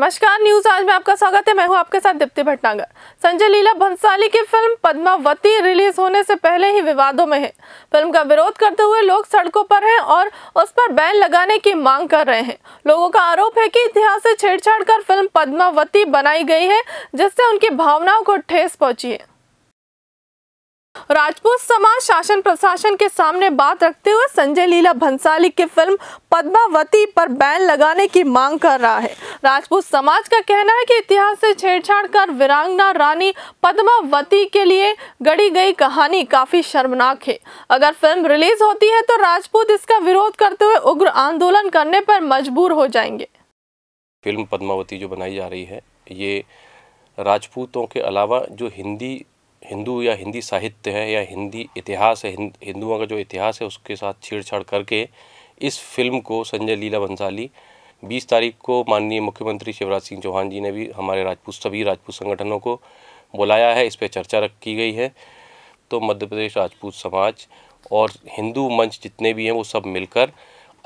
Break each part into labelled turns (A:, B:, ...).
A: नमस्कार न्यूज आज में आपका स्वागत है मैं हूं आपके साथ दीप्ति भटनागर संजय लीला भंसाली की फिल्म पद्मावती रिलीज होने से पहले ही विवादों में है फिल्म का विरोध करते हुए लोग सड़कों पर हैं और उस पर बैन लगाने की मांग कर रहे हैं लोगों का आरोप है कि इतिहास से छेड़छाड़ कर फिल्म पद्मावती बनाई गई है जिससे उनकी भावनाओं को ठेस पहुंची है राजपूत समाज शासन प्रशासन के सामने बात रखते हुए संजय लीला भंसाली की फिल्म पद्मावती पर बैन लगाने की मांग कर रहा है राजपूत समाज का कहना है कि इतिहास से छेड़छाड़ कर वीरांगना रानी पद्मावती के लिए गढ़ी गई कहानी काफी शर्मनाक है अगर फिल्म रिलीज होती है तो राजपूत इसका विरोध करते हुए उग्र आंदोलन करने पर मजबूर हो जाएंगे
B: फिल्म पद्मावती जो बनाई जा रही है ये राजपूतों के अलावा जो हिंदी हिंदू या हिंदी साहित्य है या हिंदी इतिहास है हिंदुओं का जो इतिहास है उसके साथ छेड़छाड़ करके इस फिल्म को संजय लीला बंसाली 20 तारीख को माननीय मुख्यमंत्री शिवराज सिंह चौहान जी ने भी हमारे राजपूत सभी राजपूत संगठनों को बुलाया है इस पर चर्चा रख की गई है तो मध्य प्रदेश राजपूत समाज और हिंदू मंच जितने भी हैं वो सब मिलकर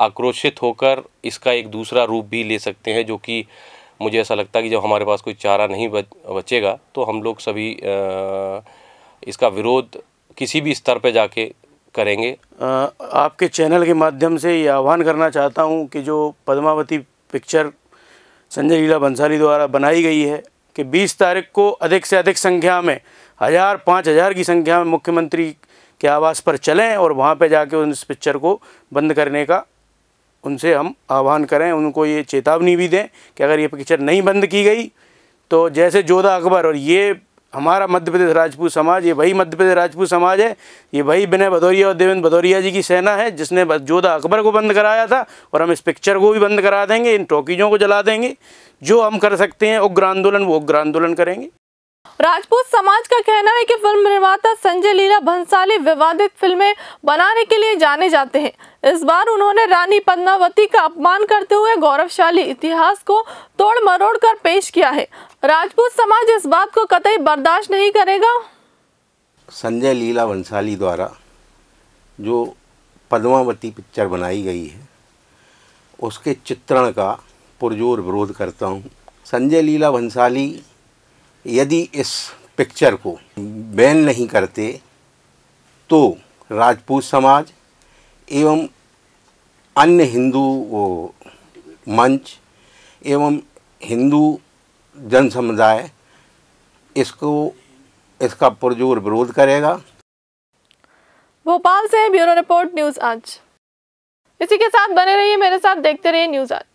B: आक्रोशित होकर इसका एक दूसरा रूप भी ले सकते हैं जो कि मुझे ऐसा लगता है कि जब हमारे पास कोई चारा नहीं बच बचेगा तो हम लोग सभी इसका विरोध किसी भी स्तर पर जाके करेंगे
C: आ, आपके चैनल के माध्यम से ये आह्वान करना चाहता हूँ कि जो पद्मावती पिक्चर संजय लीला भंसाली द्वारा बनाई गई है कि 20 तारीख को अधिक से अधिक संख्या में हज़ार पाँच हज़ार की संख्या में मुख्यमंत्री के आवास पर चलें और वहाँ पे जाके उस पिक्चर को बंद करने का उनसे हम आह्वान करें उनको ये चेतावनी भी दें कि अगर ये पिक्चर नहीं बंद की गई तो जैसे जोधा अकबर और ये हमारा मध्य प्रदेश राजपूत समाज ये वही मध्य प्रदेश राजपूत समाज है ये वही विनय भदौरिया और देवेंद्र भदौरिया जी की सेना है जिसने जोधा अकबर को बंद कराया था और हम इस पिक्चर को भी बंद करा देंगे इन टॉकीजों को जला देंगे जो हम कर सकते हैं उग्र आंदोलन वो उग्र आंदोलन करेंगे
A: राजपूत समाज का कहना है कि फिल्म निर्माता संजय लीला भंसाली विवादित फिल्में बनाने के लिए जाने जाते हैं इस बार उन्होंने रानी पद्मावती का अपमान करते हुए गौरवशाली इतिहास को तोड़ मरोड़ कर पेश किया है राजपूत समाज इस बात को कतई बर्दाश्त नहीं करेगा
D: संजय लीला भंसाली द्वारा जो पद्मावती पिक्चर बनाई गई है उसके चित्रण का पुरजोर विरोध करता हूँ संजय लीला भंसाली यदि इस पिक्चर को बैन नहीं करते तो राजपूत समाज एवं अन्य हिंदू मंच एवं हिंदू जन समुदाय इसको इसका पुरजोर विरोध करेगा
A: भोपाल से ब्यूरो रिपोर्ट न्यूज़ आज इसी के साथ बने रहिए मेरे साथ देखते रहिए न्यूज़ आज